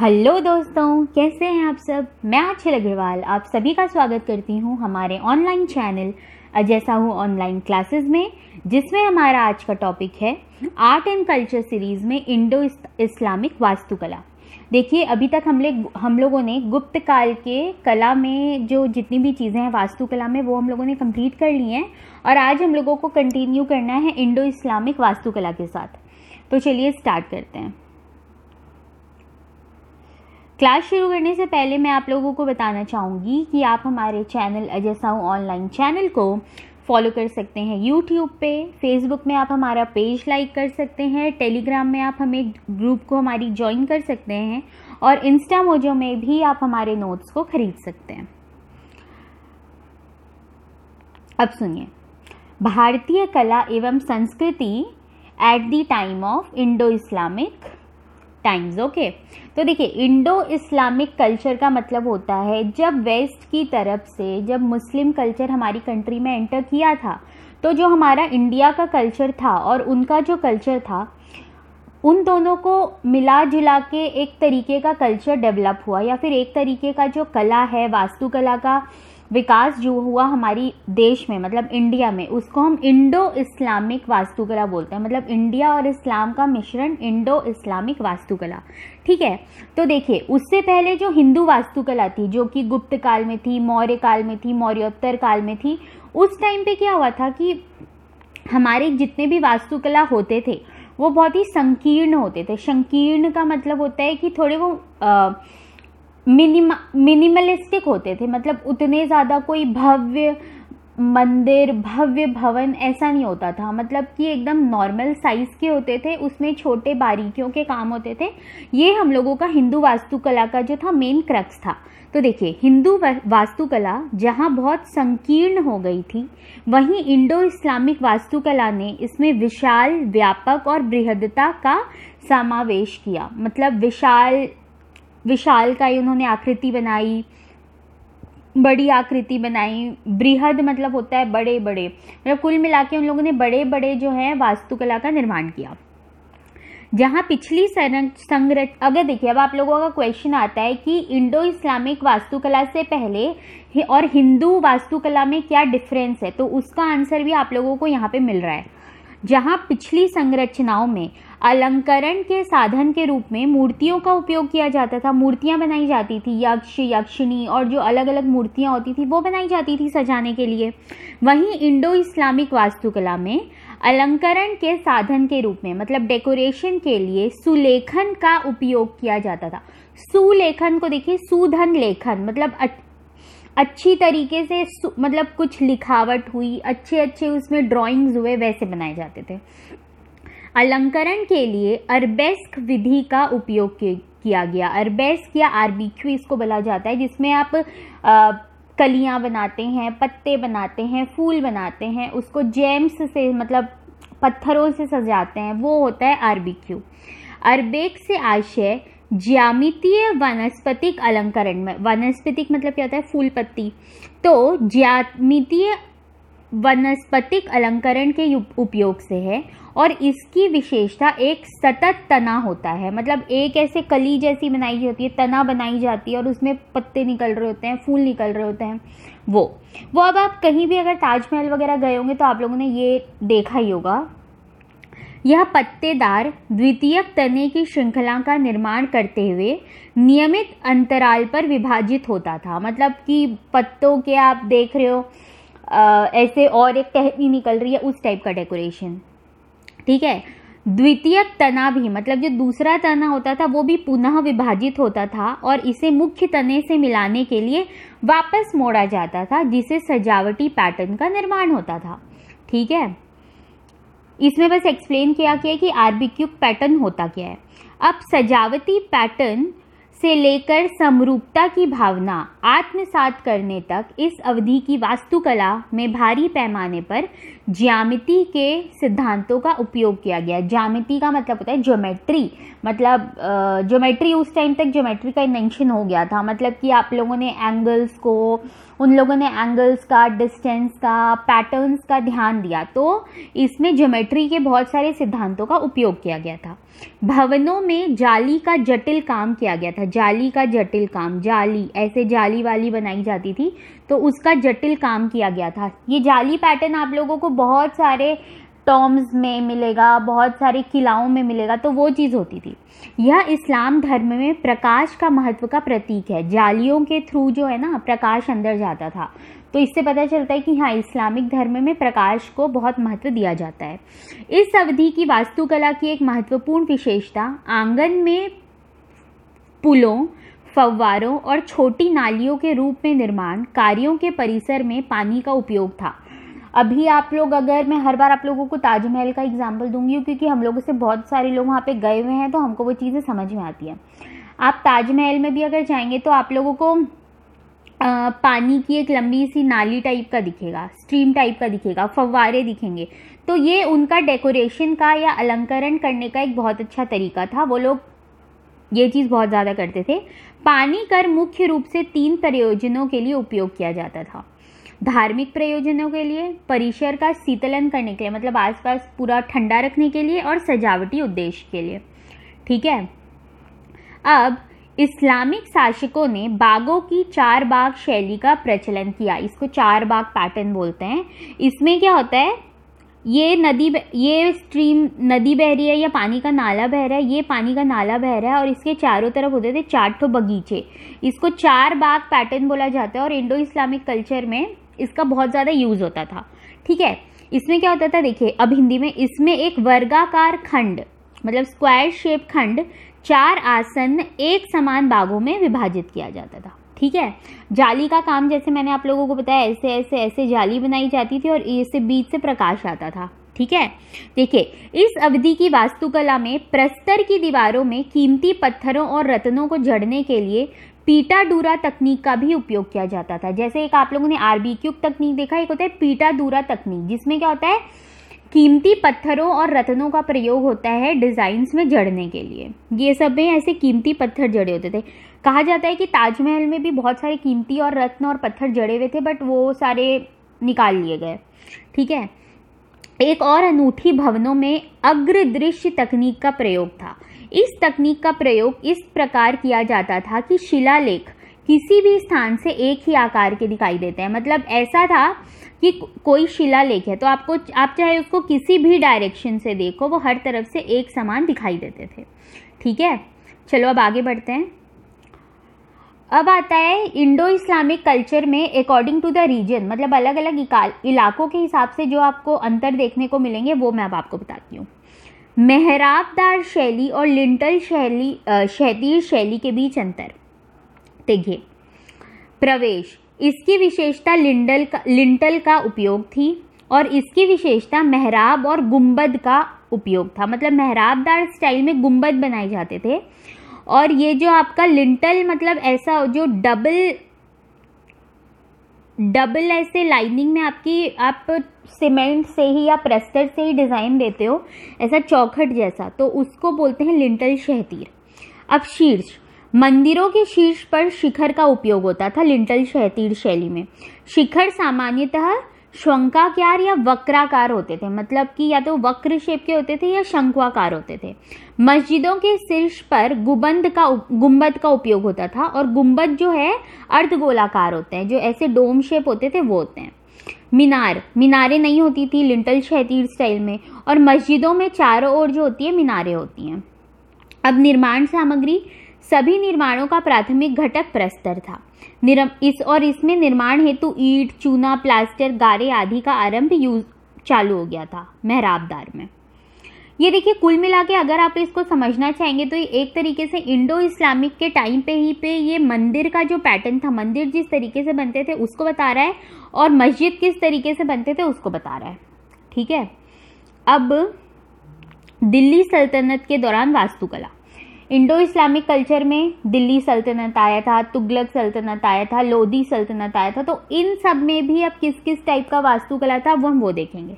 hello दोस्तों कैसे हैं आप सब मैं आछल अग्रवाल आप सभी का स्वागत करती हूं हमारे online channel Ajay Sahu online classes में जिसमें हमारा आज का टॉपिक है आर्ट एंड कल्चर सीरीज़ में इंडो इस्लामिक वास्तुकला देखिए अभी तक हमने हम लोगों ने गुप्त काल के कला में जो जितनी भी चीज़ें हैं वास्तुकला में वो हम लोगों ने कंप्लीट कर ली हैं और आज हम लोगों को कंटिन्यू करना है इंडो इस्लामिक वास्तुकला के साथ तो चलिए स्टार्ट करते हैं क्लास शुरू करने से पहले मैं आप लोगों को बताना चाहूँगी कि आप हमारे channel Ajay Sahu online channel को फॉलो कर सकते हैं यूट्यूब पे फेसबुक में आप हमारा पेज लाइक कर सकते हैं टेलीग्राम में आप हमें ग्रुप को हमारी ज्वाइन कर सकते हैं और इंस्टा मोजो में भी आप हमारे नोट्स को ख़रीद सकते हैं अब सुनिए भारतीय कला एवं संस्कृति at the time of Indo Islamic times okay तो देखिए इंडो इस्लामिक कल्चर का मतलब होता है जब वेस्ट की तरफ से जब मुस्लिम कल्चर हमारी कंट्री में एंटर किया था तो जो हमारा इंडिया का कल्चर था और उनका जो कल्चर था उन दोनों को मिला जुला के एक तरीके का कल्चर डेवलप हुआ या फिर एक तरीके का जो कला है वास्तुकला का विकास जो हुआ हमारी देश में मतलब इंडिया में उसको हम इंडो इस्लामिक वास्तुकला बोलते हैं मतलब इंडिया और इस्लाम का मिश्रण इंडो इस्लामिक वास्तुकला ठीक है तो देखिए उससे पहले जो हिंदू वास्तुकला थी जो कि गुप्त काल में थी मौर्य काल में थी मौर्योत्तर काल में थी उस टाइम पे क्या हुआ था कि हमारे जितने भी वास्तुकला होते थे वो बहुत ही संकीर्ण होते थे संकीर्ण का मतलब होता है कि थोड़े वो आ, मिनिमा मिनिमलिस्टिक होते थे मतलब उतने ज़्यादा कोई भव्य मंदिर भव्य भवन ऐसा नहीं होता था मतलब कि एकदम नॉर्मल साइज़ के होते थे उसमें छोटे बारीकियों के काम होते थे ये हम लोगों का हिंदू वास्तुकला का जो था मेन क्रक्स था तो देखिए हिंदू वास्तुकला जहाँ बहुत संकीर्ण हो गई थी वहीं इंडो इस्लामिक वास्तुकला ने इसमें विशाल व्यापक और बृहदता का समावेश किया मतलब विशाल विशाल का ही उन्होंने आकृति बनाई बड़ी आकृति बनाई बृहद मतलब होता है बड़े बड़े मतलब कुल मिला के उन लोगों ने बड़े बड़े जो है वास्तुकला का निर्माण किया जहाँ पिछली संरच अगर देखिए अब आप लोगों का क्वेश्चन आता है कि इंडो इस्लामिक वास्तुकला से पहले और हिंदू वास्तुकला में क्या डिफरेंस है तो उसका आंसर भी आप लोगों को यहाँ पे मिल रहा है जहां पिछली संरचनाओं में अलंकरण के साधन के रूप में मूर्तियों का उपयोग किया जाता था मूर्तियां बनाई जाती थी यक्ष यक्षिणी और जो अलग अलग मूर्तियां होती थी वो बनाई जाती थी सजाने के लिए वहीं इंडो इस्लामिक वास्तुकला में अलंकरण के साधन के रूप में मतलब डेकोरेशन के लिए सुलेखन का उपयोग किया जाता था सुलेखन को देखिए सुधन लेखन मतलब अच्छी तरीके से मतलब कुछ लिखावट हुई अच्छे अच्छे उसमें ड्राइंग्स हुए वैसे बनाए जाते थे अलंकरण के लिए अरबेस्क विधि का उपयोग किया गया अरबेस्क या आरबीक्यू इसको बोला जाता है जिसमें आप आ, कलियाँ बनाते हैं पत्ते बनाते हैं फूल बनाते हैं उसको जेम्स से मतलब पत्थरों से सजाते हैं वो होता है आरबीक्यू अरबेक से आशय ज्यामितीय वनस्पतिक अलंकरण में वनस्पतिक मतलब क्या होता है फूल पत्ती तो ज्यामितीय वनस्पतिक अलंकरण के उपयोग से है और इसकी विशेषता एक सतत तना होता है मतलब एक ऐसे कली जैसी बनाई होती है तना बनाई जाती है और उसमें पत्ते निकल रहे होते हैं फूल निकल रहे होते हैं वो वो अब आप कहीं भी अगर ताजमहल वगैरह गए होंगे तो आप लोगों ने ये देखा ही होगा यह पत्तेदार द्वितीयक तने की श्रृंखला का निर्माण करते हुए नियमित अंतराल पर विभाजित होता था मतलब कि पत्तों के आप देख रहे हो ऐसे और एक टहनी निकल रही है उस टाइप का डेकोरेशन ठीक है द्वितीयक तना भी मतलब जो दूसरा तना होता था वो भी पुनः विभाजित होता था और इसे मुख्य तने से मिलाने के लिए वापस मोड़ा जाता था जिसे सजावटी पैटर्न का निर्माण होता था ठीक है इसमें बस एक्सप्लेन किया गया कि आरबी पैटर्न होता क्या है अब सजावटी पैटर्न से लेकर समरूपता की भावना आत्मसात करने तक इस अवधि की वास्तुकला में भारी पैमाने पर ज्यामिति के सिद्धांतों का उपयोग किया गया ज्यामिति का मतलब होता है ज्योमेट्री मतलब ज्योमेट्री उस टाइम तक ज्योमेट्री का इन्वेंशन हो गया था मतलब कि आप लोगों ने एंगल्स को उन लोगों ने एंगल्स का डिस्टेंस का पैटर्न्स का ध्यान दिया तो इसमें ज्योमेट्री के बहुत सारे सिद्धांतों का उपयोग किया गया था भवनों में जाली का जटिल काम किया गया था जाली का जटिल काम जाली ऐसे जाली वाली बनाई जाती थी तो उसका जटिल काम किया गया था ये जाली पैटर्न आप लोगों को बहुत सारे टॉम्स में मिलेगा बहुत सारे किलाओं में मिलेगा तो वो चीज़ होती थी यह इस्लाम धर्म में प्रकाश का महत्व का प्रतीक है जालियों के थ्रू जो है ना प्रकाश अंदर जाता था तो इससे पता चलता है कि हाँ इस्लामिक धर्म में प्रकाश को बहुत महत्व दिया जाता है इस अवधि की वास्तुकला की एक महत्वपूर्ण विशेषता आंगन में पुलों फव्वारों और छोटी नालियों के रूप में निर्माण कार्यों के परिसर में पानी का उपयोग था अभी आप लोग अगर मैं हर बार आप लोगों को ताजमहल का एग्जाम्पल दूंगी क्योंकि हम लोगों से बहुत सारे लोग वहाँ पे गए हुए हैं तो हमको वो चीज़ें समझ में आती हैं आप ताजमहल में भी अगर जाएंगे तो आप लोगों को आ, पानी की एक लंबी सी नाली टाइप का दिखेगा स्ट्रीम टाइप का दिखेगा फव्वारे दिखेंगे तो ये उनका डेकोरेशन का या अलंकरण करने का एक बहुत अच्छा तरीका था वो लोग ये चीज़ बहुत ज़्यादा करते थे पानी कर मुख्य रूप से तीन प्रयोजनों के लिए उपयोग किया जाता था धार्मिक प्रयोजनों के लिए परिसर का शीतलन करने के लिए मतलब आसपास पूरा ठंडा रखने के लिए और सजावटी उद्देश्य के लिए ठीक है अब इस्लामिक शासकों ने बागों की चार बाग शैली का प्रचलन किया इसको चार बाग पैटर्न बोलते हैं इसमें क्या होता है ये नदी ये स्ट्रीम नदी बह रही है या पानी का नाला बह रहा है ये पानी का नाला बह रहा है और इसके चारों तरफ होते थे चार ठो बगीचे इसको चार बाग पैटर्न बोला जाता है और इंडो इस्लामिक कल्चर में इसका बहुत ज़्यादा यूज़ होता था ठीक है इसमें क्या होता था देखिए अब हिंदी में इसमें एक वर्गाकार खंड मतलब स्क्वायर शेप खंड चार आसन एक समान बागों में विभाजित किया जाता था ठीक है जाली का काम जैसे मैंने आप लोगों को बताया ऐसे ऐसे ऐसे जाली बनाई जाती थी और इससे बीच से प्रकाश आता था ठीक है देखिए इस अवधि की वास्तुकला में प्रस्तर की दीवारों में कीमती पत्थरों और रत्नों को जड़ने के लिए पीटा डूरा तकनीक का भी उपयोग किया जाता था जैसे एक आप लोगों ने आरबी क्यूब तकनीक देखा एक होता है पीटा डूरा तकनीक जिसमें क्या होता है कीमती पत्थरों और रत्नों का प्रयोग होता है डिज़ाइंस में जड़ने के लिए ये सब में ऐसे कीमती पत्थर जड़े होते थे कहा जाता है कि ताजमहल में भी बहुत सारे कीमती और रत्न और पत्थर जड़े हुए थे बट वो सारे निकाल लिए गए ठीक है एक और अनूठी भवनों में अग्र दृश्य तकनीक का प्रयोग था इस तकनीक का प्रयोग इस प्रकार किया जाता था कि शिलालेख किसी भी स्थान से एक ही आकार के दिखाई देते हैं मतलब ऐसा था कि कोई शिला लेख है तो आपको आप चाहे उसको किसी भी डायरेक्शन से देखो वो हर तरफ से एक समान दिखाई देते थे ठीक है चलो अब आगे बढ़ते हैं अब आता है इंडो इस्लामिक कल्चर में अकॉर्डिंग टू द रीजन मतलब अलग अलग इलाकों के हिसाब से जो आपको अंतर देखने को मिलेंगे वो मैं अब आपको बताती हूँ मेहराबदार शैली और लिंटल शैली शहतीर शैली के बीच अंतर घे प्रवेश इसकी विशेषता लिंडल का लिंटल का उपयोग थी और इसकी विशेषता मेहराब और गुंबद का उपयोग था मतलब मेहराबदार स्टाइल में गुंबद बनाए जाते थे और ये जो आपका लिंटल मतलब ऐसा जो डबल डबल ऐसे लाइनिंग में आपकी आप सीमेंट से ही या प्रेस्टर से ही डिज़ाइन देते हो ऐसा चौखट जैसा तो उसको बोलते हैं लिंटल शहतीर अब शीर्ष मंदिरों के शीर्ष पर शिखर का उपयोग होता था लिंटल शहतीर शैली में शिखर सामान्यतः शंकाकार या वक्राकार होते थे मतलब कि या तो वक्र शेप के होते थे या शंकुआकार होते थे मस्जिदों के शीर्ष पर गुबंद का गुंबद का उपयोग होता था और गुंबद जो है अर्धगोलाकार होते हैं जो ऐसे डोम शेप होते थे वो होते हैं मीनार मीनारें नहीं होती थी लिंटल शहतीर स्टाइल में और मस्जिदों में चारों ओर जो होती है मीनारें होती हैं अब निर्माण सामग्री सभी निर्माणों का प्राथमिक घटक प्रस्तर था इस और इसमें निर्माण हेतु ईट चूना प्लास्टर गारे आदि का आरंभ यूज चालू हो गया था मेहराबदार में ये देखिए कुल मिला के अगर आप इसको समझना चाहेंगे तो ये एक तरीके से इंडो इस्लामिक के टाइम पे ही पे ये मंदिर का जो पैटर्न था मंदिर जिस तरीके से बनते थे उसको बता रहा है और मस्जिद किस तरीके से बनते थे उसको बता रहा है ठीक है अब दिल्ली सल्तनत के दौरान वास्तुकला इंडो इस्लामिक कल्चर में दिल्ली सल्तनत आया था तुगलक सल्तनत आया था लोधी सल्तनत आया था तो इन सब में भी अब किस किस टाइप का वास्तुकला था वो हम वो देखेंगे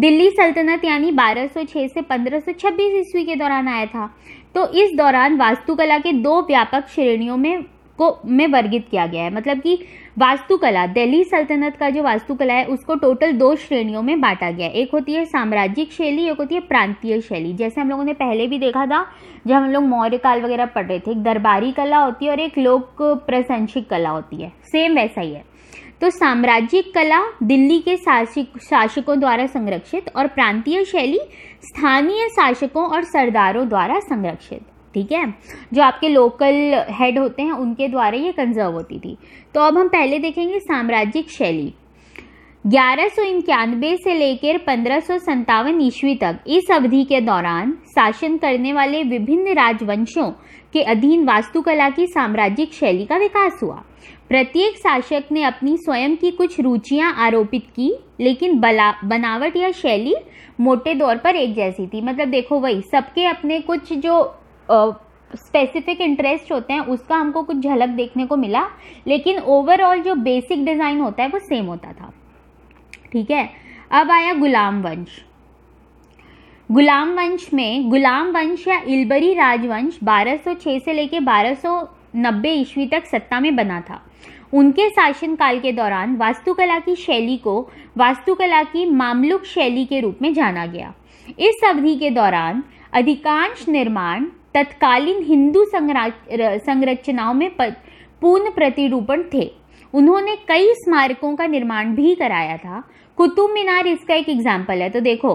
दिल्ली सल्तनत यानी 1206 से 1526 ईस्वी के दौरान आया था तो इस दौरान वास्तुकला के दो व्यापक श्रेणियों में उसको में वर्गित किया गया है मतलब कि वास्तुकला दिल्ली सल्तनत का जो वास्तुकला है उसको टोटल दो श्रेणियों में बांटा गया है एक होती है साम्राज्यिक शैली एक होती है प्रांतीय शैली जैसे हम लोगों ने पहले भी देखा था जब हम लोग मौर्य काल वगैरह पढ़ रहे थे एक दरबारी कला होती है और एक लोक प्रशंसिक कला होती है सेम वैसा ही है तो साम्राज्यिक कला दिल्ली के शासिक शासकों द्वारा संरक्षित और प्रांतीय शैली स्थानीय शासकों और सरदारों द्वारा संरक्षित ठीक है जो आपके लोकल हेड होते हैं उनके द्वारा ये कंजर्व होती थी तो अब हम पहले देखेंगे साम्राज्यिक शैली ग्यारह से लेकर पंद्रह सौ ईस्वी तक इस अवधि के दौरान शासन करने वाले विभिन्न राजवंशों के अधीन वास्तुकला की साम्राज्यिक शैली का विकास हुआ प्रत्येक शासक ने अपनी स्वयं की कुछ रुचियां आरोपित की लेकिन बला बनावट या शैली मोटे तौर पर एक जैसी थी मतलब देखो वही सबके अपने कुछ जो स्पेसिफिक इंटरेस्ट होते हैं उसका हमको कुछ झलक देखने को मिला लेकिन ओवरऑल जो बेसिक डिज़ाइन होता है वो सेम होता था ठीक है अब आया गुलाम वंश गुलाम वंश में गुलाम वंश या इलबरी राजवंश 1206 से लेकर 1290 ईस्वी तक सत्ता में बना था उनके शासनकाल के दौरान वास्तुकला की शैली को वास्तुकला की मामलुक शैली के रूप में जाना गया इस अवधि के दौरान अधिकांश निर्माण तत्कालीन हिंदू संरचनाओं में पूर्ण प्रतिरूपण थे उन्होंने कई स्मारकों का निर्माण भी कराया था कुतुब मीनार इसका एक एग्जाम्पल है तो देखो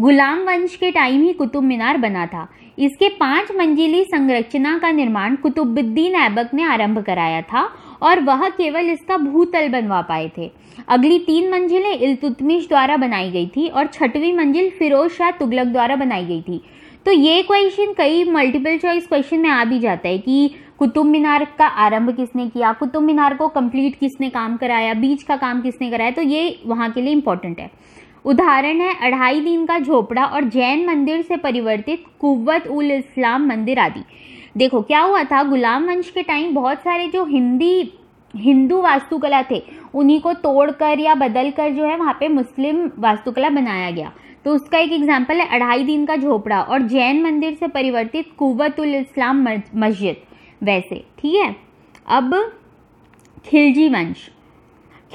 गुलाम वंश के टाइम ही कुतुब मीनार बना था इसके पांच मंजिली संरचना का निर्माण कुतुबुद्दीन ऐबक ने आरंभ कराया था और वह केवल इसका भूतल बनवा पाए थे अगली तीन मंजिलें इलतुतमिश द्वारा बनाई गई थी और छठवीं मंजिल फिरोज शाह तुगलक द्वारा बनाई गई थी तो ये क्वेश्चन कई मल्टीपल चॉइस क्वेश्चन में आ भी जाता है कि कुतुब मीनार का आरंभ किसने किया कुतुब मीनार को कंप्लीट किसने काम कराया बीच का काम किसने कराया तो ये वहाँ के लिए इम्पोर्टेंट है उदाहरण है अढ़ाई दिन का झोपड़ा और जैन मंदिर से परिवर्तित कुवत उल इस्लाम मंदिर आदि देखो क्या हुआ था गुलाम वंश के टाइम बहुत सारे जो हिंदी हिंदू वास्तुकला थे उन्हीं को तोड़कर या बदल कर जो है वहाँ पे मुस्लिम वास्तुकला बनाया गया तो उसका एक एग्जाम्पल है अढ़ाई दिन का झोपड़ा और जैन मंदिर से परिवर्तित कुवतुल इस्लाम मस्जिद वैसे ठीक है अब खिलजी वंश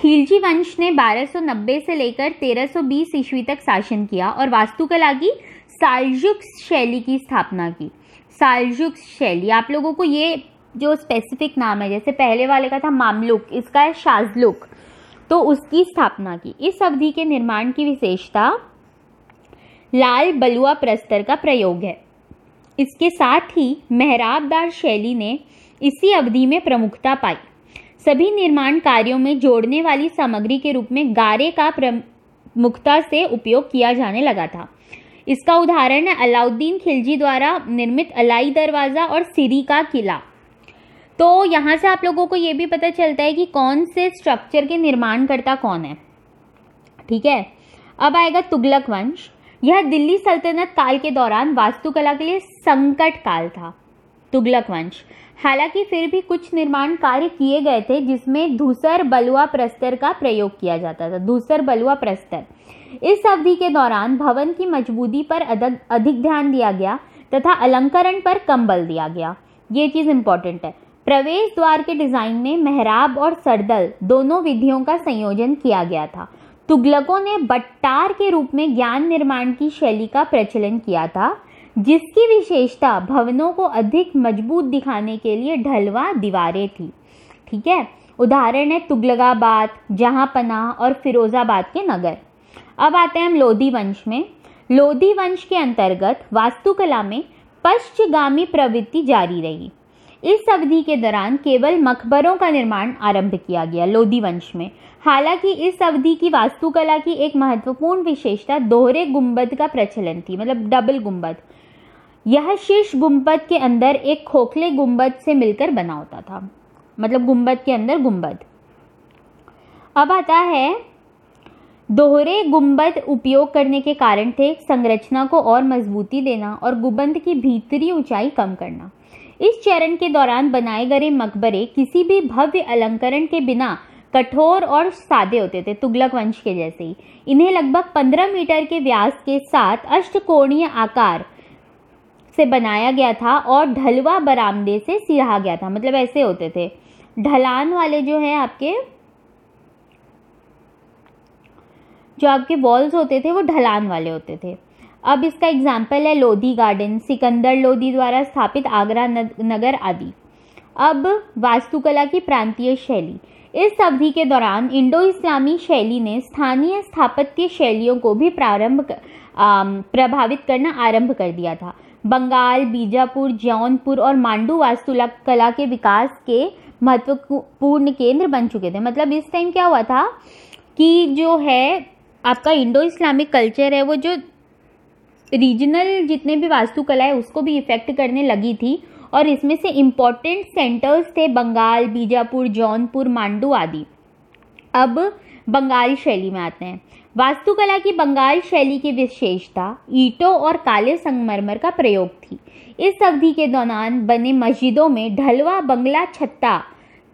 खिलजी वंश ने 1290 से लेकर 1320 ईस्वी तक शासन किया और वास्तुकला की सालजुक शैली की स्थापना की सालजुक शैली आप लोगों को ये जो स्पेसिफिक नाम है जैसे पहले वाले का था मामलुक इसका है शाजलुक तो उसकी स्थापना की इस अवधि के निर्माण की विशेषता लाल बलुआ प्रस्तर का प्रयोग है इसके साथ ही मेहराबदार शैली ने इसी अवधि में प्रमुखता पाई सभी निर्माण कार्यों में जोड़ने वाली सामग्री के रूप में गारे का प्रमुखता से उपयोग किया जाने लगा था इसका उदाहरण है अलाउद्दीन खिलजी द्वारा निर्मित अलाई दरवाज़ा और सिरी का किला तो यहाँ से आप लोगों को ये भी पता चलता है कि कौन से स्ट्रक्चर के निर्माणकर्ता कौन है ठीक है अब आएगा तुगलक वंश यह दिल्ली सल्तनत काल के दौरान वास्तुकला के लिए संकट काल था तुगलक वंश हालांकि फिर भी कुछ निर्माण कार्य किए गए थे जिसमें धूसर बलुआ प्रस्तर का प्रयोग किया जाता था धूसर बलुआ प्रस्तर इस अवधि के दौरान भवन की मजबूती पर अधिक ध्यान दिया गया तथा अलंकरण पर कम बल दिया गया ये चीज़ इम्पॉर्टेंट है प्रवेश द्वार के डिज़ाइन में मेहराब और सरदल दोनों विधियों का संयोजन किया गया था तुगलकों ने बट्टार के रूप में ज्ञान निर्माण की शैली का प्रचलन किया था जिसकी विशेषता भवनों को अधिक मजबूत दिखाने के लिए ढलवा दीवारें थी ठीक है उदाहरण है तुगलकाबाद पनाह और फिरोज़ाबाद के नगर अब आते हैं हम लोधी वंश में लोधी वंश के अंतर्गत वास्तुकला में पश्चगामी प्रवृत्ति जारी रही इस अवधि के दौरान केवल मकबरों का निर्माण आरंभ किया गया लोधी वंश में हालांकि इस अवधि की वास्तुकला की एक महत्वपूर्ण विशेषता दोहरे गुंबद का प्रचलन थी मतलब डबल गुंबद यह शीर्ष गुंबद के अंदर एक खोखले गुंबद से मिलकर बना होता था मतलब गुंबद के अंदर गुंबद अब आता है दोहरे गुंबद उपयोग करने के कारण थे संरचना को और मजबूती देना और गुंबद की भीतरी ऊंचाई कम करना इस चरण के दौरान बनाए गए मकबरे किसी भी भव्य अलंकरण के बिना कठोर और सादे होते थे तुगलक वंश के जैसे ही इन्हें लगभग 15 मीटर के व्यास के साथ अष्टकोणीय आकार से बनाया गया था और ढलवा बरामदे से सिरा गया था मतलब ऐसे होते थे ढलान वाले जो है आपके जो आपके वॉल्स होते थे वो ढलान वाले होते थे अब इसका एग्जाम्पल है लोधी गार्डन सिकंदर लोधी द्वारा स्थापित आगरा नगर आदि अब वास्तुकला की प्रांतीय शैली इस अवधि के दौरान इंडो इस्लामी शैली ने स्थानीय स्थापत्य शैलियों को भी प्रारंभ कर, प्रभावित करना आरंभ कर दिया था बंगाल बीजापुर जौनपुर और मांडू वास्तुकला के विकास के महत्वपूर्ण केंद्र बन चुके थे मतलब इस टाइम क्या हुआ था कि जो है आपका इंडो इस्लामिक कल्चर है वो जो रीजनल जितने भी वास्तुकला है उसको भी इफ़ेक्ट करने लगी थी और इसमें से इम्पॉर्टेंट सेंटर्स थे बंगाल बीजापुर जौनपुर मांडू आदि अब बंगाल शैली में आते हैं वास्तुकला की बंगाल शैली की विशेषता ईटों और काले संगमरमर का प्रयोग थी इस अवधि के दौरान बने मस्जिदों में ढलवा बंगला छत्ता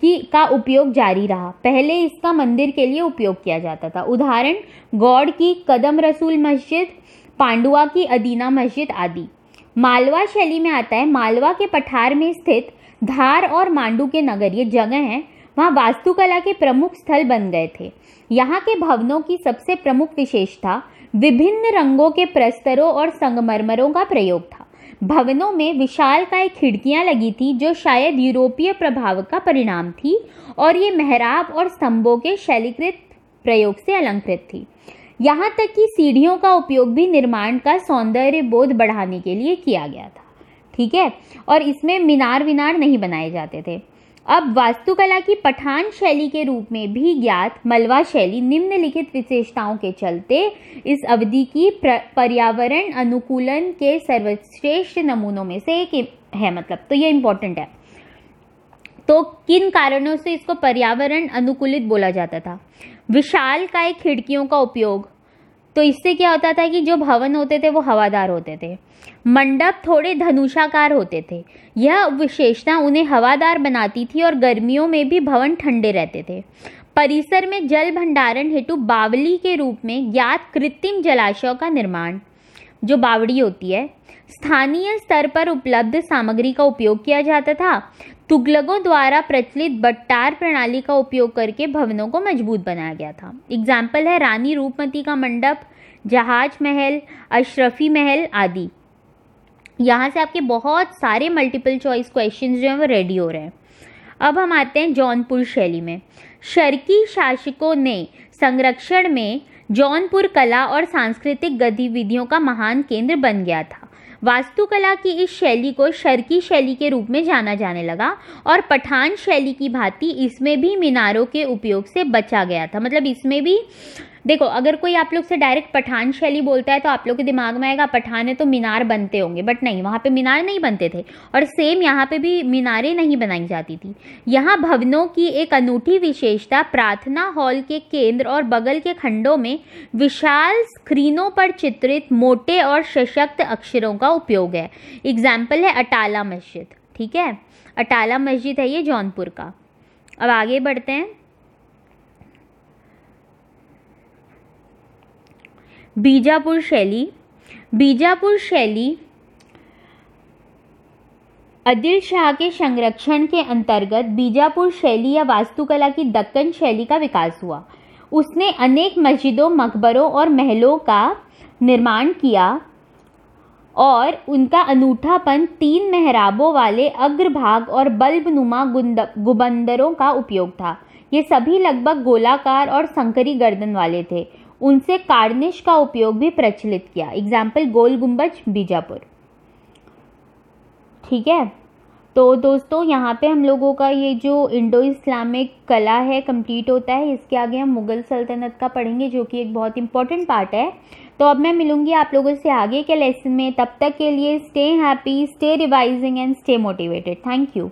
की का उपयोग जारी रहा पहले इसका मंदिर के लिए उपयोग किया जाता था उदाहरण गौड़ की कदम रसूल मस्जिद पांडुआ की अदीना मस्जिद आदि मालवा शैली में आता है मालवा के पठार में स्थित धार और मांडू के नगर ये जगह हैं वहाँ वास्तुकला के प्रमुख स्थल बन गए थे यहाँ के भवनों की सबसे प्रमुख विशेषता विभिन्न रंगों के प्रस्तरों और संगमरमरों का प्रयोग था भवनों में विशाल काय खिड़कियाँ लगी थी जो शायद यूरोपीय प्रभाव का परिणाम थी और ये मेहराब और स्तंभों के शैलीकृत प्रयोग से अलंकृत थी यहाँ तक कि सीढ़ियों का उपयोग भी निर्माण का सौंदर्य बोध बढ़ाने के लिए किया गया था ठीक है और इसमें मीनार विनार नहीं बनाए जाते थे अब वास्तुकला की पठान शैली के रूप में भी ज्ञात मलवा शैली निम्नलिखित विशेषताओं के चलते इस अवधि की पर्यावरण अनुकूलन के सर्वश्रेष्ठ नमूनों में से एक है मतलब तो ये इम्पोर्टेंट है तो किन कारणों से इसको पर्यावरण अनुकूलित बोला जाता था विशाल काय खिड़कियों का उपयोग तो इससे क्या होता था कि जो भवन होते थे वो हवादार होते थे मंडप थोड़े धनुषाकार होते थे यह विशेषता उन्हें हवादार बनाती थी और गर्मियों में भी भवन ठंडे रहते थे परिसर में जल भंडारण हेतु बावली के रूप में ज्ञात कृत्रिम जलाशयों का निर्माण जो बावड़ी होती है स्थानीय स्तर पर उपलब्ध सामग्री का उपयोग किया जाता था तुगलकों द्वारा प्रचलित बट्टार प्रणाली का उपयोग करके भवनों को मजबूत बनाया गया था एग्जाम्पल है रानी रूपमती का मंडप जहाज महल अशरफी महल आदि यहाँ से आपके बहुत सारे मल्टीपल चॉइस क्वेश्चन जो हैं वो रेडी हो रहे हैं अब हम आते हैं जौनपुर शैली में शर्की शासकों ने संरक्षण में जौनपुर कला और सांस्कृतिक गतिविधियों का महान केंद्र बन गया था वास्तुकला की इस शैली को शर्की शैली के रूप में जाना जाने लगा और पठान शैली की भांति इसमें भी मीनारों के उपयोग से बचा गया था मतलब इसमें भी देखो अगर कोई आप लोग से डायरेक्ट पठान शैली बोलता है तो आप लोग के दिमाग में आएगा पठान है तो मीनार बनते होंगे बट नहीं वहाँ पे मीनार नहीं बनते थे और सेम यहाँ पे भी मीनारें नहीं बनाई जाती थी यहाँ भवनों की एक अनूठी विशेषता प्रार्थना हॉल के केंद्र और बगल के खंडों में विशाल स्क्रीनों पर चित्रित मोटे और सशक्त अक्षरों का उपयोग है एग्जाम्पल है अटाला मस्जिद ठीक है अटाला मस्जिद है ये जौनपुर का अब आगे बढ़ते हैं बीजापुर शैली बीजापुर शैली अदिल शाह के संरक्षण के अंतर्गत बीजापुर शैली या वास्तुकला की दक्कन शैली का विकास हुआ उसने अनेक मस्जिदों मकबरों और महलों का निर्माण किया और उनका अनूठापन तीन मेहराबों वाले अग्रभाग और बल्बनुमा गुबंदरों का उपयोग था ये सभी लगभग गोलाकार और संकरी गर्दन वाले थे उनसे कार्निश का उपयोग भी प्रचलित किया एग्जाम्पल गोल गुम्बज बीजापुर ठीक है तो दोस्तों यहाँ पे हम लोगों का ये जो इंडो इस्लामिक कला है कंप्लीट होता है इसके आगे हम मुग़ल सल्तनत का पढ़ेंगे जो कि एक बहुत इंपॉर्टेंट पार्ट है तो अब मैं मिलूंगी आप लोगों से आगे के लेसन में तब तक के लिए stay happy stay revising and stay motivated thank you